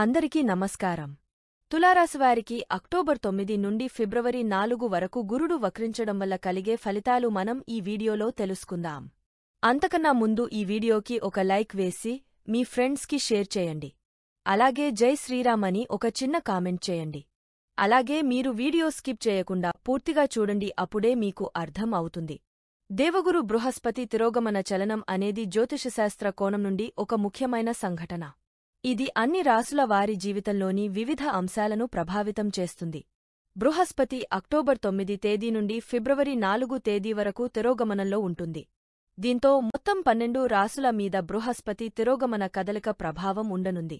అందరికీ నమస్కారం తులారాశివారికి అక్టోబర్ తొమ్మిది నుండి ఫిబ్రవరి నాలుగు వరకు గురుడు వక్రించడం వల్ల కలిగే ఫలితాలు మనం ఈ వీడియోలో తెలుసుకుందాం అంతకన్నా ముందు ఈ వీడియోకి ఒక లైక్ వేసి మీ ఫ్రెండ్స్కి షేర్ చేయండి అలాగే జై శ్రీరామ్ అని ఒక చిన్న కామెంట్ చేయండి అలాగే మీరు వీడియో స్కిప్ చేయకుండా పూర్తిగా చూడండి అప్పుడే మీకు అర్థం అవుతుంది దేవగురు బృహస్పతి తిరోగమన చలనం అనేది జ్యోతిషశాస్త్ర కోణం నుండి ఒక ముఖ్యమైన సంఘటన ఇది అన్ని రాసుల వారి జీవితంలోని వివిధ అంశాలను ప్రభావితం చేస్తుంది బృహస్పతి అక్టోబర్ తొమ్మిది తేదీ నుండి ఫిబ్రవరి నాలుగు తేదీ వరకు తిరోగమనంలో ఉంటుంది దీంతో మొత్తం పన్నెండు రాసుల మీద బృహస్పతి తిరోగమన కదలిక ప్రభావం ఉండనుంది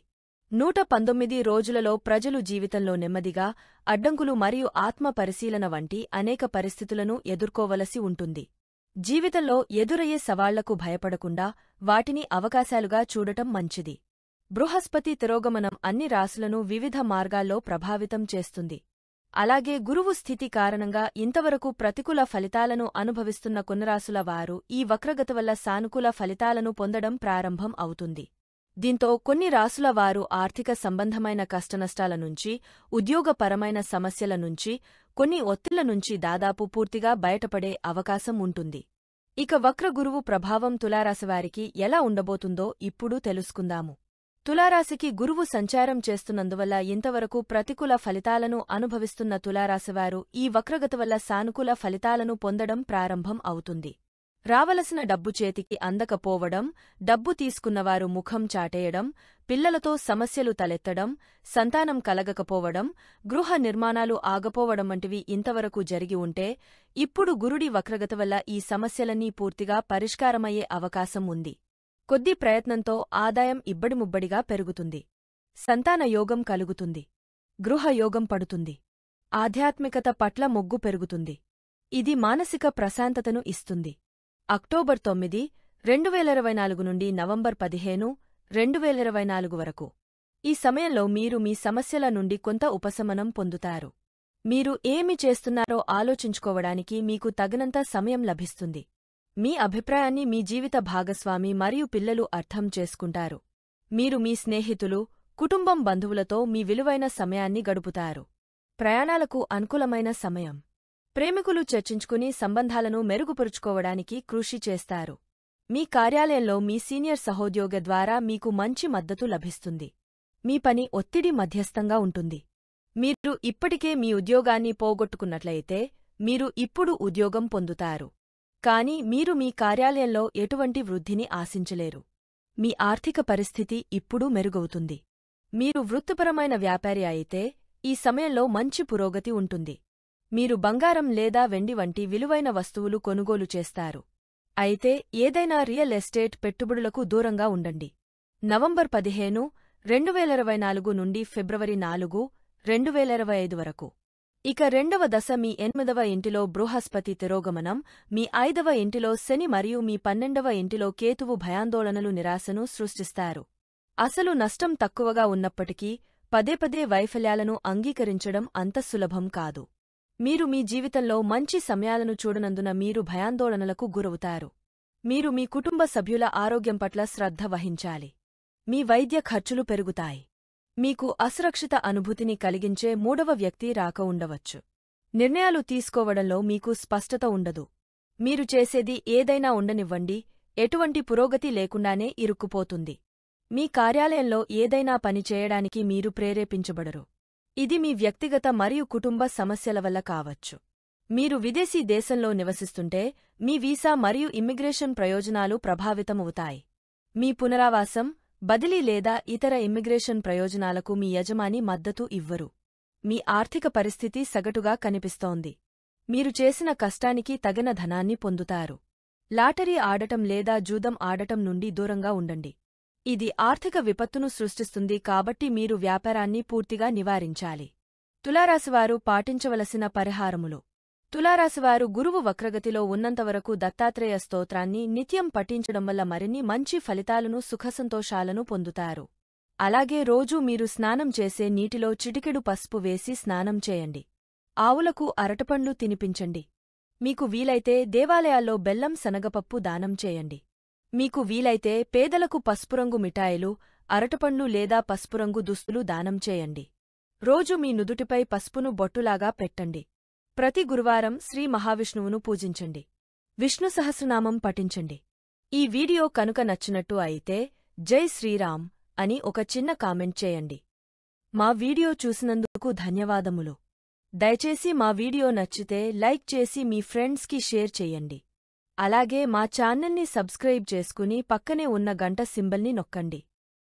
నూట పంతొమ్మిది రోజులలో ప్రజలు జీవితంలో నెమ్మదిగా అడ్డంకులు మరియు ఆత్మ పరిశీలన వంటి అనేక పరిస్థితులను ఎదుర్కోవలసి ఉంటుంది జీవితంలో ఎదురయ్యే సవాళ్లకు భయపడకుండా వాటిని అవకాశాలుగా చూడటం మంచిది బృహస్పతి తిరోగమనం అన్ని రాసులను వివిధ మార్గాల్లో ప్రభావితం చేస్తుంది అలాగే గురువు స్థితి కారణంగా ఇంతవరకు ప్రతికూల ఫలితాలను అనుభవిస్తున్న కొన్ని వారు ఈ వక్రగత వల్ల సానుకూల ఫలితాలను పొందడం ప్రారంభం అవుతుంది దీంతో కొన్ని రాసుల వారు ఆర్థిక సంబంధమైన కష్టనష్టాల నుంచి ఉద్యోగపరమైన సమస్యల నుంచి కొన్ని ఒత్తిళ్ల నుంచి దాదాపు పూర్తిగా బయటపడే అవకాశం ఉంటుంది ఇక వక్రగురువు ప్రభావం తులారాశివారికి ఎలా ఉండబోతుందో ఇప్పుడు తెలుసుకుందాము తులారాశికి గురువు సంచారం చేస్తున్నందువల్ల ఇంతవరకు ప్రతికూల ఫలితాలను అనుభవిస్తున్న తులారాశివారు ఈ వక్రగత వల్ల సానుకూల ఫలితాలను పొందడం ప్రారంభం అవుతుంది రావలసిన డబ్బు చేతికి అందకపోవడం డబ్బు తీసుకున్నవారు ముఖం చాటేయడం పిల్లలతో సమస్యలు తలెత్తడం సంతానం కలగకపోవడం గృహ నిర్మాణాలు ఆగపోవడం వంటివి ఇంతవరకు జరిగి ఉంటే ఇప్పుడు గురుడి వక్రగత వల్ల ఈ సమస్యలన్నీ పూర్తిగా పరిష్కారమయ్యే అవకాశం ఉంది కొద్ది ప్రయత్నంతో ఆదాయం ఇబ్బడిముబ్బడిగా పెరుగుతుంది సంతానయోగం కలుగుతుంది గృహయోగం పడుతుంది ఆధ్యాత్మికత పట్ల మొగ్గు పెరుగుతుంది ఇది మానసిక ప్రశాంతతను ఇస్తుంది అక్టోబర్ తొమ్మిది రెండువేల ఇరవై నాలుగు నుండి నవంబర్ పదిహేను వేల ఇరవై నాలుగు వరకు ఈ సమయంలో మీరు మీ సమస్యల నుండి కొంత ఉపశమనం పొందుతారు మీరు ఏమి చేస్తున్నారో ఆలోచించుకోవడానికి మీకు తగినంత సమయం లభిస్తుంది మీ అభిప్రాయాన్ని మీ జీవిత భాగస్వామి మరియు పిల్లలు అర్థం చేసుకుంటారు మీరు మీ స్నేహితులు కుటుంబం బంధువులతో మీ విలువైన సమయాన్ని గడుపుతారు ప్రయాణాలకు అనుకూలమైన సమయం ప్రేమికులు చర్చించుకుని సంబంధాలను మెరుగుపరుచుకోవడానికి కృషి చేస్తారు మీ కార్యాలయంలో మీ సీనియర్ సహోద్యోగ ద్వారా మీకు మంచి మద్దతు లభిస్తుంది మీ పని ఒత్తిడి మధ్యస్థంగా ఉంటుంది మీరు ఇప్పటికే మీ ఉద్యోగాన్ని పోగొట్టుకున్నట్లయితే మీరు ఇప్పుడు ఉద్యోగం పొందుతారు కానీ మీరు మీ కార్యాలయంలో ఎటువంటి వృద్ధిని ఆశించలేరు మీ ఆర్థిక పరిస్థితి ఇప్పుడూ మెరుగవుతుంది మీరు వృత్తిపరమైన వ్యాపారి అయితే ఈ సమయంలో మంచి పురోగతి ఉంటుంది మీరు బంగారం లేదా వెండి వంటి విలువైన వస్తువులు కొనుగోలు చేస్తారు అయితే ఏదైనా రియల్ ఎస్టేట్ పెట్టుబడులకు దూరంగా ఉండండి నవంబర్ పదిహేను రెండువేల ఇరవై నాలుగు నుండి ఫిబ్రవరి నాలుగు రెండువేల ఇరవై ఐదు వరకు ఇక రెండవ దశ మీ ఎనిమిదవ ఇంటిలో బృహస్పతి తిరోగమనం మీ ఐదవ ఇంటిలో శని మరియు మీ పన్నెండవ ఇంటిలో కేతువు భయాందోళనలు నిరాశను సృష్టిస్తారు అసలు నష్టం తక్కువగా ఉన్నప్పటికీ పదే పదే వైఫల్యాలను అంగీకరించడం అంత సులభం కాదు మీరు మీ జీవితంలో మంచి సమయాలను చూడనందున మీరు భయాందోళనలకు గురవుతారు మీరు మీ కుటుంబ సభ్యుల ఆరోగ్యం పట్ల శ్రద్ధ వహించాలి మీ వైద్య ఖర్చులు పెరుగుతాయి మీకు అసురక్షిత అనుభూతిని కలిగించే మూడవ వ్యక్తి రాక ఉండవచ్చు నిర్ణయాలు తీసుకోవడంలో మీకు స్పష్టత ఉండదు మీరు చేసేది ఏదైనా ఉండనివ్వండి ఎటువంటి పురోగతి లేకుండానే ఇరుక్కుపోతుంది మీ కార్యాలయంలో ఏదైనా పని చేయడానికి మీరు ప్రేరేపించబడరు ఇది మీ వ్యక్తిగత మరియు కుటుంబ సమస్యల వల్ల కావచ్చు మీరు విదేశీ దేశంలో నివసిస్తుంటే మీ వీసా మరియు ఇమ్మిగ్రేషన్ ప్రయోజనాలు ప్రభావితమవుతాయి మీ పునరావాసం బదిలీ లేదా ఇతర ఇమ్మిగ్రేషన్ ప్రయోజనాలకు మీ యజమాని మద్దతు ఇవ్వరు మీ ఆర్థిక పరిస్థితి సగటుగా కనిపిస్తోంది మీరు చేసిన కష్టానికి తగిన ధనాన్ని పొందుతారు లాటరీ ఆడటం లేదా జూదం ఆడటం నుండి దూరంగా ఉండండి ఇది ఆర్థిక విపత్తును సృష్టిస్తుంది కాబట్టి మీరు వ్యాపారాన్ని పూర్తిగా నివారించాలి తులారాశివారు పాటించవలసిన పరిహారములు తులారాశివారు గురువు వక్రగతిలో ఉన్నంతవరకు దత్తాత్రేయ స్తోత్రాన్ని నిత్యం పఠించడం వల్ల మరిన్ని మంచి ఫలితాలను సుఖసంతోషాలను పొందుతారు అలాగే రోజూ మీరు స్నానం చేసే నీటిలో చిటికెడు పసుపు వేసి స్నానం చేయండి ఆవులకు అరటపండ్లు తినిపించండి మీకు వీలైతే దేవాలయాల్లో బెల్లం శనగపప్పు దానం చేయండి మీకు వీలైతే పేదలకు పసుపురంగు మిఠాయిలు అరటపండ్లు లేదా పసుపురంగు దుస్తులు దానం చేయండి రోజు మీ నుదుటిపై పసుపును బొట్టులాగా పెట్టండి ప్రతి గురువారం శ్రీ మహావిష్ణువును పూజించండి విష్ణు సహస్రనామం పఠించండి ఈ వీడియో కనుక నచ్చినట్టు అయితే జై శ్రీరామ్ అని ఒక చిన్న కామెంట్ చేయండి మా వీడియో చూసినందుకు ధన్యవాదములు దయచేసి మా వీడియో నచ్చితే లైక్ చేసి మీ ఫ్రెండ్స్కి షేర్ చేయండి అలాగే మా ఛానల్ని సబ్స్క్రైబ్ చేసుకుని పక్కనే ఉన్న గంట సింబల్ని నొక్కండి